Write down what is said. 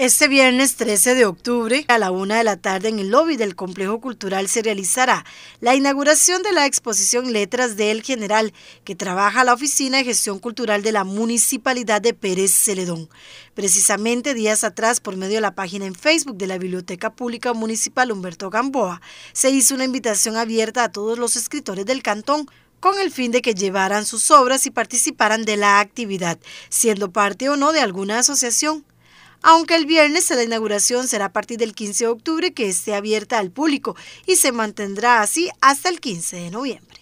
Este viernes 13 de octubre a la una de la tarde en el lobby del Complejo Cultural se realizará la inauguración de la exposición Letras del General que trabaja la Oficina de Gestión Cultural de la Municipalidad de Pérez Celedón. Precisamente días atrás, por medio de la página en Facebook de la Biblioteca Pública Municipal Humberto Gamboa, se hizo una invitación abierta a todos los escritores del cantón con el fin de que llevaran sus obras y participaran de la actividad, siendo parte o no de alguna asociación aunque el viernes la inauguración será a partir del 15 de octubre que esté abierta al público y se mantendrá así hasta el 15 de noviembre.